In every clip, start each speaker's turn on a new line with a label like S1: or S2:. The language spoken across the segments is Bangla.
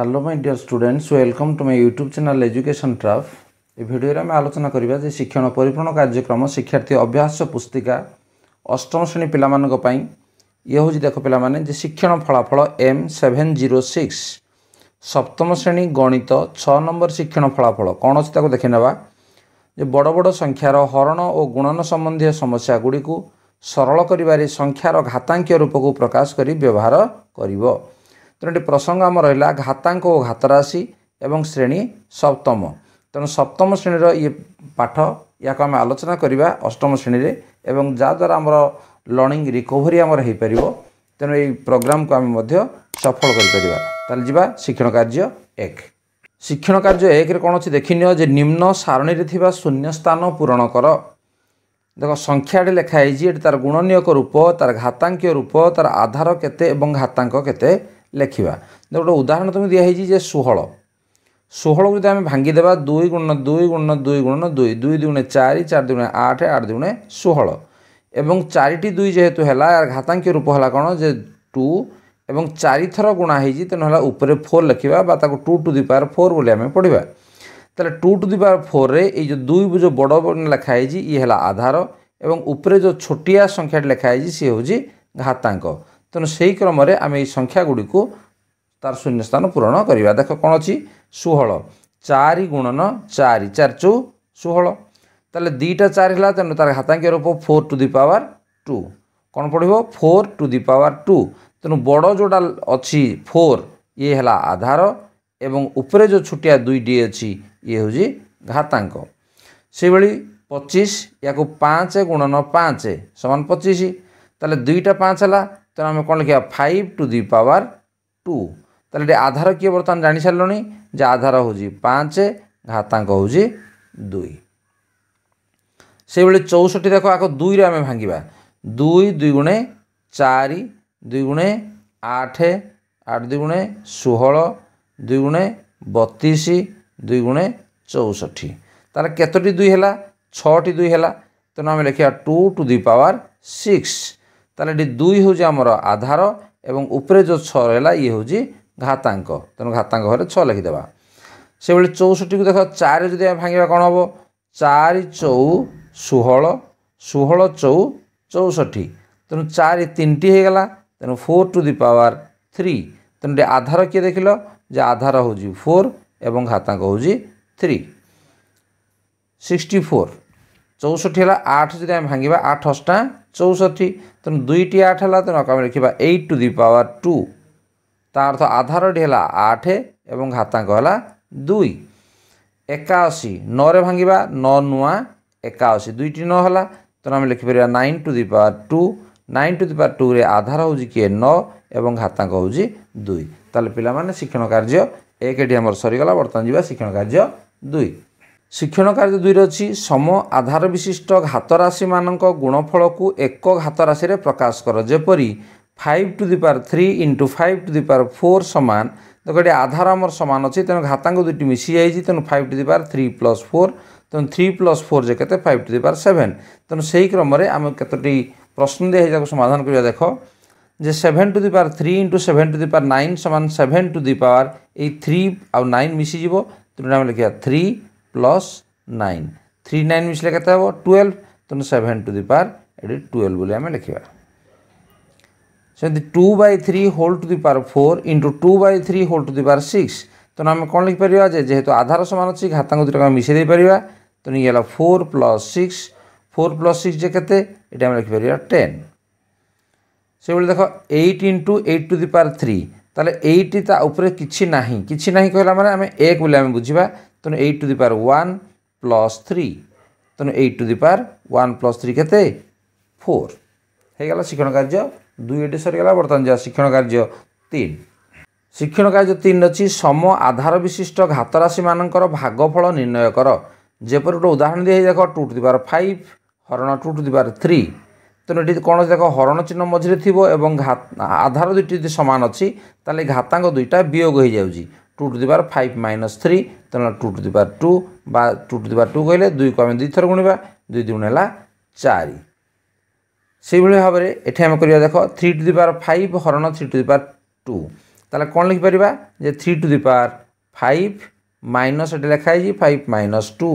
S1: hello my dear students welcome to my YouTube channel education ट्राफ ए भिडियो आम आलोचना करवा शिक्षण परिपूर्ण कार्यक्रम शिक्षार्थी अभ्यास पुस्तिका अष्टम श्रेणी पाला ये हूँ देख पे शिक्षण फलाफल एम सेभेन जीरो सिक्स सप्तम श्रेणी गणित छ नंबर शिक्षण फलाफल कौन अच्छी ताको देखने जो बड़ बड़ संख्यार हरण और गुणन सम्बन्धी समस्या गुड़ी सरल कर संख्यार घातांक रूप को प्रकाश कर व्यवहार कर ତେଣୁଟି ପ୍ରସଙ୍ଗ ଆମର ରହିଲା ଘାତାଙ୍କ ଓ ଘାତରାଶି ଏବଂ ଶ୍ରେଣୀ ସପ୍ତମ ତେଣୁ ସପ୍ତମ ଶ୍ରେଣୀର ଇଏ ପାଠ ଏହାକୁ ଆମେ ଆଲୋଚନା କରିବା ଅଷ୍ଟମ ଶ୍ରେଣୀରେ ଏବଂ ଯାହାଦ୍ୱାରା ଆମର ଲର୍ଣ୍ଣିଂ ରିକଭରି ଆମର ହୋଇପାରିବ ତେଣୁ ଏଇ ପ୍ରୋଗ୍ରାମକୁ ଆମେ ମଧ୍ୟ ସଫଳ କରିପାରିବା ତାହେଲେ ଯିବା ଶିକ୍ଷଣ କାର୍ଯ୍ୟ ଏକ ଶିକ୍ଷଣ କାର୍ଯ୍ୟ ଏକରେ କ'ଣ ଅଛି ଦେଖିନିଅ ଯେ ନିମ୍ନ ସାରଣୀରେ ଥିବା ଶୂନ୍ୟ ସ୍ଥାନ ପୂରଣ କର ଦେଖ ସଂଖ୍ୟାଟି ଲେଖା ହେଇଛି ଏଠି ତା'ର ଗୁଣନୀୟକ ରୂପ ତା'ର ଘାତାଙ୍କୀୟ ରୂପ ତା'ର ଆଧାର କେତେ ଏବଂ ଘାତାଙ୍କ କେତେ ଲେଖିବା ଗୋଟେ ଉଦାହରଣ ତୁମେ ଦିଆହେଇଛି ଯେ ଷୋହଳ ଷୋହଳକୁ ଯଦି ଆମେ ଭାଙ୍ଗିଦେବା ଦୁଇ ଗୁଣ ଦୁଇ ଗୁଣ ଦୁଇ ଗୁଣ ଦୁଇ ଦୁଇ ଦୁଣେ ଚାରି ଚାରି ଦୁଣେ ଆଠ ଆଠ ଦୁଣେ ଷୋହଳ ଏବଂ ଚାରିଟି ଦୁଇ ଯେହେତୁ ହେଲା ଘାତାଙ୍କି ରୂପ ହେଲା କ'ଣ ଯେ ଟୁ ଏବଂ ଚାରିଥର ଗୁଣା ହେଇଛି ତେଣୁ ହେଲା ଉପରେ ଫୋର୍ ଲେଖିବା ବା ତାକୁ two to the power four ବୋଲି ଆମେ ପଢ଼ିବା ତାହେଲେ ଟୁ ଟୁ ଦି ପାୱାର ଫୋର୍ରେ ଏଇ ଯେଉଁ ଦୁଇ ଯେଉଁ ବଡ଼ ଲେଖା ହେଇଛି ଇଏ ହେଲା ଆଧାର ଏବଂ ଉପରେ ଯେଉଁ ଛୋଟିଆ ସଂଖ୍ୟାଟି ଲେଖା ହେଇଛି ସିଏ ହେଉଛି ଘାତାଙ୍କ ତେଣୁ ସେହି କ୍ରମରେ ଆମେ ଏଇ ସଂଖ୍ୟା ଗୁଡ଼ିକୁ ତା'ର ଶୂନ୍ୟ ସ୍ଥାନ ପୂରଣ କରିବା ଦେଖ କ'ଣ ଅଛି ଷୋହଳ ଚାରି ଗୁଣନ ଚାରି ଚାରି ଚଉ ଷୋହଳ ତାହେଲେ ଦୁଇଟା ଚାରି ହେଲା ତେଣୁ ତା'ର ହାତାଙ୍କ ରୂପ four to the power two କ'ଣ ପଡ଼ିବ four to the power two ତେଣୁ ବଡ଼ ଯେଉଁଟା ଅଛି ଫୋର୍ ଇଏ ହେଲା ଆଧାର ଏବଂ ଉପରେ ଯେଉଁ ଛୁଟିଆ ଦୁଇଟି ଅଛି ଇଏ ହେଉଛି ଘାତାଙ୍କ ସେହିଭଳି ପଚିଶ ୟାକୁ ପାଞ୍ଚ ଗୁଣନ ପାଞ୍ଚ ସମାନ ପଚିଶ ତାହେଲେ ଦୁଇଟା ପାଞ୍ଚ ହେଲା ତେଣୁ ଆମେ କ'ଣ ଲେଖିବା five to the power two ତାହେଲେ ଏଠି ଆଧାର କିଏ ବର୍ତ୍ତମାନ ଜାଣିସାରିଲଣି ଯେ ଆଧାର ହେଉଛି ପାଞ୍ଚ ଘାତାଙ୍କ ହେଉଛି ଦୁଇ ସେଇଭଳି ଚଉଷଠି ଦେଖ ଆଗ ଦୁଇରେ ଆମେ ଭାଙ୍ଗିବା ଦୁଇ ଦୁଇ ଗୁଣେ ଚାରି ଦୁଇ ଗୁଣେ ଆଠ ଆଠ ଦୁଇ ଗୁଣେ ଷୋହଳ ଦୁଇ ଗୁଣେ ବତିଶ ଦୁଇ ଗୁଣେ ଚଉଷଠି ତାହେଲେ କେତୋଟି ଦୁଇ ହେଲା ଛଅଟି ଦୁଇ ହେଲା ତେଣୁ ଆମେ ଲେଖିବା two to the power six ତାହେଲେ ଏଠି ଦୁଇ ହେଉଛି ଆମର ଆଧାର ଏବଂ ଉପରେ ଯେଉଁ ଛଅ ରହିଲା ଇଏ ହେଉଛି ଘାତାଙ୍କ ତେଣୁ ଘାତାଙ୍କ ଘରେ ଛଅ ଲେଖିଦେବା ସେଭଳି ଚଉଷଠିକୁ ଦେଖ ଚାରି ଯଦି ଆମେ ଭାଙ୍ଗିବା କ'ଣ ହେବ ଚାରି ଚଉ ଷୋହଳ ଷୋହଳ ଚଉ ଚଉଷଠି ତେଣୁ ଚାରି ତିନିଟି ହୋଇଗଲା ତେଣୁ four to the power three ତେଣୁ ଟିକେ ଆଧାର କିଏ ଦେଖିଲ ଯେ ଆଧାର ହେଉଛି ଫୋର୍ ଏବଂ ଘାତାଙ୍କ ହେଉଛି ଥ୍ରୀ ସିକ୍ସଟି ଫୋର୍ চৌষঠি হল আট যদি আমি ভাঙ্গা আট অষ্টা চৌষঠি তেমন দুইটি আট হল তেমন আমি লিখবা eight to the power two তা অর্থ আধারটি হল আট এবং ঘাতাঙ্ক হল দুই একাশি নরে ভাঙ্গা ন নূয়া একাশি দুইটি ন হল তেমন আমি লিখিপার nine to the power two nine to the power two রে আধার হচ্ছে কি ন এবং ঘাতাঙ্ক হচ্ছে দুই তাহলে পিলা মানে শিক্ষণ কার্য একটি আমার সরিগাল বর্তমান যা শিক্ষণ কার্য দুই ଶିକ୍ଷଣ କାର୍ଯ୍ୟ ଦୁଇରେ ଅଛି ସମ ଆଧାର ବିଶିଷ୍ଟ ଘାତରାଶିମାନଙ୍କ ଗୁଣଫଳକୁ ଏକ ଘାତରାଶିରେ ପ୍ରକାଶ କର ଯେପରି five to the power three into five to the power four ସମାନ ଦେଖ ଏଠି ଆଧାର ଆମର ସମାନ ଅଛି ତେଣୁ ଘାତାଙ୍କ ଦୁଇଟି ମିଶିଯାଇଛି ତେଣୁ five to the power three plus four ତେଣୁ ଥ୍ରୀ ପ୍ଲସ୍ ଫୋର୍ ଯେ କେତେ five to the power seven ତେଣୁ ସେହି କ୍ରମରେ ଆମେ କେତୋଟି ପ୍ରଶ୍ନ ଦିଆ ହେଇଯାକୁ ସମାଧାନ କରିବା ଦେଖ যে seven to the power three into seven to the power nine সমান সেভেন টু দি পাওয়ার এই থ্রি আউ নাইন মিশিযোগ তেমনি আমি লিখিবা three plus nine three nine মিশলে কেতে হব টুয়েলভ তেমন সেভেন টু দি পাওয়ার এটি টুয়েলভ বলে আমি লিখবা সেমতি two by three whole to the power four into two by three whole to the power six তেমন আমি কম লিখিপারা যে যেহেতু আধার সমান অছি ঘাতাঙ্ক দুইটাকে আমি মিশাই দিয়ে তেমন ইয়ে হল four plus six four plus six যে কেতে এটা আমি লিখিপারা টেন সেইভাবে দেখ eight into eight to the power three তাহলে এইট তা উপরে কিছু না কিছু না কহিলা মানে আমি এক বলে আমি বুঝবা ତେଣୁ eight to the power one plus three ତେଣୁ eight to the power one plus three କେତେ ଫୋର୍ ହେଇଗଲା ଶିକ୍ଷଣ କାର୍ଯ୍ୟ ଦୁଇଟି ସରିଗଲା ବର୍ତ୍ତମାନ ଯାହା ଶିକ୍ଷଣ କାର୍ଯ୍ୟ ତିନି ଶିକ୍ଷଣ କାର୍ଯ୍ୟ ତିନି ଅଛି ସମ ଆଧାର ବିଶିଷ୍ଟ ଘାତରାଶିମାନଙ୍କର ଭାଗଫଳ ନିର୍ଣ୍ଣୟ କର ଯେପରି ଗୋଟେ ଉଦାହରଣ ଦିଆହେଇ ଦେଖ two to the power five ହରଣ two to the power three ତେଣୁ ଏଠି କ'ଣ ଦେଖ ହରଣ ଚିହ୍ନ ମଝିରେ ଥିବ ଏବଂ ଆଧାର ଦୁଇଟି ଯଦି ସମାନ ଅଛି ତାହେଲେ ଘାତାଙ୍କ ଦୁଇଟା ବିୟୋଗ ହୋଇଯାଉଛି two to the power five minus three তেমন two to the power two বা two to the power two କହିଲେ ଦୁଇକୁ ଆମେ ଦୁଇଥର ଗୁଣିବା ଦୁଇ ଦୁଗୁଣ ହେଲା ଚାରି ସେଇଭଳି ଭାବରେ ଏଠି ଆମେ କରିବା ଦେଖ three to the power five ହରଣ three to the power two ତାହେଲେ କ'ଣ ଲେଖିପାରିବା ଯେ three to the power five minus ଏଠି ଲେଖା ହେଇଛି ଫାଇଭ୍ ମାଇନସ୍ ଟୁ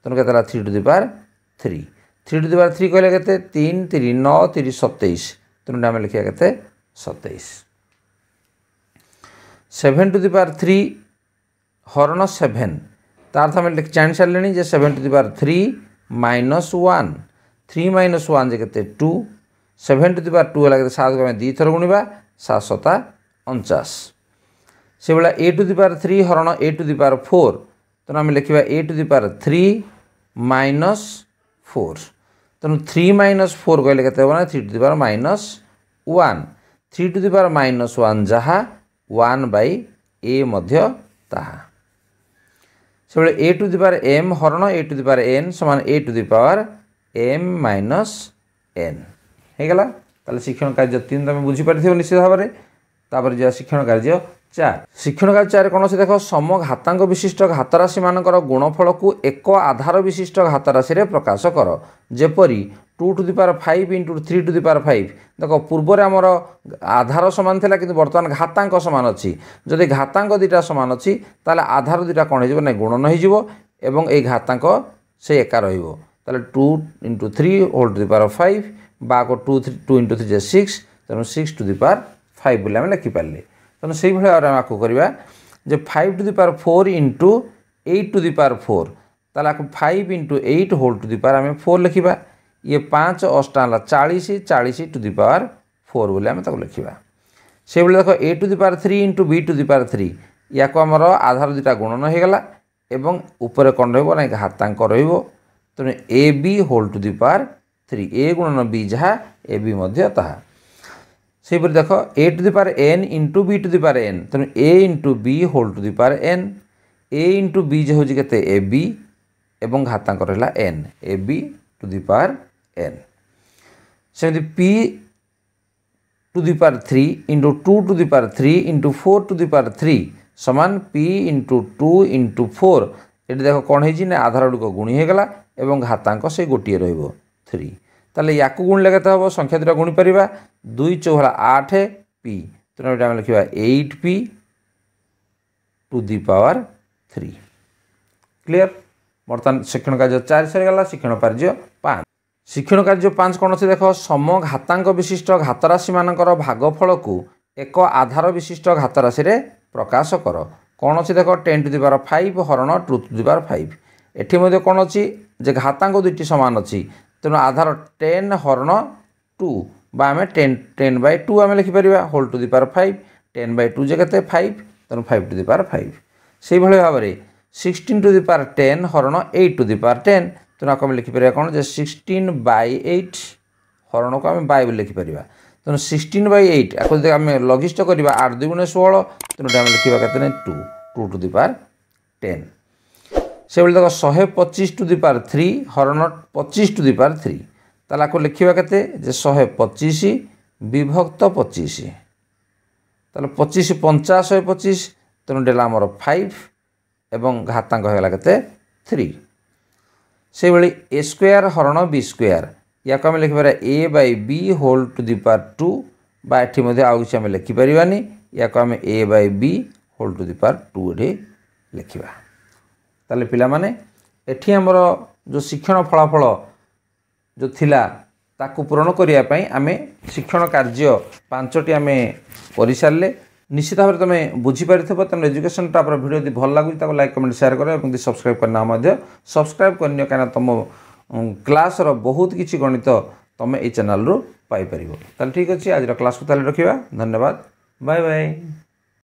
S1: ତେଣୁ କେତେ ହେଲା three to the power three three to the power three କହିଲେ କେତେ ତିନି ତିନି ନଅ ତିରିଶ ସତେଇଶ ତେଣୁ ଆମେ ଲେଖିବା କେତେ ସତେଇଶ seven to the power three হরণ সেভেন তার অর্থ আমি জানি সারে যে seven to the power three minus one three minus one যে কেতে two seven to the power two হল কেতে সাতকে আমি দুইথর গুণবা সাত শতা অঞ্চাশ সেভাবে এ টু দি পাওয়ার থ্রি হরণ এ টু দি পাওয়ার ফোর তেমন আমি লিখবা a to the power three minus four তেমন থ্রি মাইনস ফোর কহিলে কেতে হব না three to the power minus one three to the power minus one যাহা ୱାନ୍ ବାଇ ଏ ମଧ୍ୟ ତାହା ସେଭଳି a to the power m ହରଣ a to the power n ସମାନ a to the power m minus n ହେଇଗଲା ତାହେଲେ ଶିକ୍ଷଣ କାର୍ଯ୍ୟ ତିନି ତୁମେ ବୁଝିପାରିଥିବ ନିଶ୍ଚିତ ଭାବରେ ତାପରେ ଯିବା ଶିକ୍ଷଣ କାର୍ଯ୍ୟ ଚାରି ଶିକ୍ଷଣ କାର୍ଯ୍ୟ ଚାରି କୌଣସି ଦେଖ ସମ ଘାତାଙ୍କ ବିଶିଷ୍ଟ ଘାତରାଶିମାନଙ୍କର ଗୁଣଫଳକୁ ଏକ ଆଧାର ବିଶିଷ୍ଟ ଘାତରାଶିରେ ପ୍ରକାଶ କର ଯେପରି two to the power five into three to the power five ଦେଖ ପୂର୍ବରେ ଆମର ଆଧାର ସମାନ ଥିଲା କିନ୍ତୁ ବର୍ତ୍ତମାନ ଘାତାଙ୍କ ସମାନ ଅଛି ଯଦି ଘାତାଙ୍କ ଦୁଇଟା ସମାନ ଅଛି ତାହେଲେ ଆଧାର ଦୁଇଟା କ'ଣ ହେଇଯିବ ନା ଗୁଣନ ହେଇଯିବ ଏବଂ ଏଇ ଘାତାଙ୍କ ସେ ଏକା ରହିବ ତାହେଲେ two into three whole to the power five ବାକୁ two three two into three ଯେ ସିକ୍ସ ତେଣୁ six to the power five ବୋଲି ଆମେ ଲେଖିପାରିଲେ ତେଣୁ ସେଇଭଳି ଭାବରେ ଆମେ ଆକୁ କରିବା ଯେ five to the power four into eight to the power four ତାହେଲେ ଆକୁ five into eight whole to the power ଆମେ ଫୋର୍ ଲେଖିବା ଇଏ ପାଞ୍ଚ ଅଷ୍ଟା ହେଲା ଚାଳିଶ ଚାଳିଶ ଟୁ ଦି ପାୱାର ଫୋର୍ ବୋଲି ଆମେ ତାକୁ ଲେଖିବା ସେଇଭଳି ଦେଖ a to the power three into b to the power three ୟାକୁ ଆମର ଆଧାର ଦୁଇଟା ଗୁଣନ ହୋଇଗଲା ଏବଂ ଉପରେ କ'ଣ ରହିବ ନା ଘାତାଙ୍କ ରହିବ ତେଣୁ a b whole to the power three a ଗୁଣନ ବି ଯାହା ଏ ବି ମଧ୍ୟ ତାହା ସେହିପରି ଦେଖ a to the power n into b to the power n ତେଣୁ a into b whole to the power n a into b ଯେ ହେଉଛି କେତେ ଏ ବି ଏବଂ ଘାତାଙ୍କ ରହିଲା n a b to the power n सेमती p to the power three into two to the power three into four to the power three समान p into two into four এটি দেখো কোণ হয়েছি না আধার গুড়িক গুণি হয়ে গলা এবং ঘাতাঙ্ক সেই গোটিয়ে রহব থ্রি তাহলে ইয়াকু গুণলে কেতে হব সংখ্যা দুটা গুণি পারিবা দুই চৌহলা আঠ পি তেমন এটা আমি লিখবা eight p to the power three clear বর্তমান শিক্ষণ কার্য চারি সরিগলা শিক্ষণ কার্য ଶିକ୍ଷଣ କାର୍ଯ୍ୟ ପାଞ୍ଚ କ'ଣ ଅଛି ଦେଖ ସମଘାତାଙ୍କ ବିଶିଷ୍ଟ ଘାତରାଶିମାନଙ୍କର ଭାଗଫଳକୁ ଏକ ଆଧାର ବିଶିଷ୍ଟ ଘାତରାଶିରେ ପ୍ରକାଶ କର କ'ଣ ଅଛି ଦେଖ ଟେନ୍ ଟୁ ଦିବାର ଫାଇଭ୍ ହରଣ ଟୁ ଟୁ ଦିବାର ଫାଇଭ୍ ଏଠି ମଧ୍ୟ କ'ଣ ଅଛି ଯେ ଘାତାଙ୍କ ଦୁଇଟି ସମାନ ଅଛି ତେଣୁ ଆଧାର ଟେନ୍ ହରଣ ଟୁ বা ଆମେ ଟେନ୍ ଟେନ୍ ବାଇ ଟୁ ଆମେ ଲେଖିପାରିବା whole to the power five ten by two ଯେ କେତେ ଫାଇଭ୍ ତେଣୁ five to the power five ସେଇଭଳି ଭାବରେ sixteen to the power ten ହରଣ eight to the power ten ତେଣୁ ଆକୁ ଆମେ ଲେଖିପାରିବା କ'ଣ ଯେ ସିକ୍ସଟିନ୍ ବାଇ ଏଇଟ୍ ହରଣକୁ ଆମେ ବାଇ ବୋଲି ଲେଖିପାରିବା ତେଣୁ ସିକ୍ସଟିନ୍ ବାଇ ଏଇଟ୍ ଆକୁ ଯଦି ଆମେ ଲଘିଷ୍ଠ କରିବା ଆଠ ଦୁଇ ଗୁଣ ଷୋହଳ ତେଣୁ ଆମେ ଲେଖିବା କେତେ ନାହିଁ ଟୁ ଟୁ ଟୁ ଦି ପାର୍ ଟେନ୍ ସେଭଳି ଦେଖ ଶହେ ପଚିଶ ଟୁ ଦି ପାର୍ ଥ୍ରୀ ହରଣ ପଚିଶ ଟୁ ଦି ପାର୍ ଥ୍ରୀ ତାହେଲେ ଆକୁ ଲେଖିବା କେତେ ଯେ ଶହେ ପଚିଶ ବିଭକ୍ତ ପଚିଶ ତାହେଲେ ପଚିଶ ପଞ୍ଚା ଶହେ ପଚିଶ ତେଣୁ ଡେଲା ଆମର ଫାଇଭ୍ ଏବଂ ଘାତାଙ୍କ ହୋଇଗଲା କେତେ ଥ୍ରୀ সেইভাবে এ স্কোয়ার হরণ বি স্কোয়ার ইয়াকে আমি লিখিপারা a by b whole to the power two বা এটি মধ্যে আউ কিছু আমি লিখিপারানি ইয়াকে আমি a by b whole to the power two এটি লিখিবা তাহলে পিলামানে এটি আমার যে শিক্ষণ ফলাফল যে লা তাকে পূরণ করা আমি শিক্ষণ কার্য পাঁচটি আমি করে সারে निश्चित भाव तुम्हें बुझीप तेनाली एजुकेशन टाप्र भिड भल लगुच लाइक कमेंट सेयार कर सब्सक्राइब करना सब्सक्राइब करनी कहीं तुम क्लासर बहुत किसी गणित तुम ये चैनल पाइपर ठीक अच्छे आज क्लास को ताली रखा धन्यवाद बाय बाय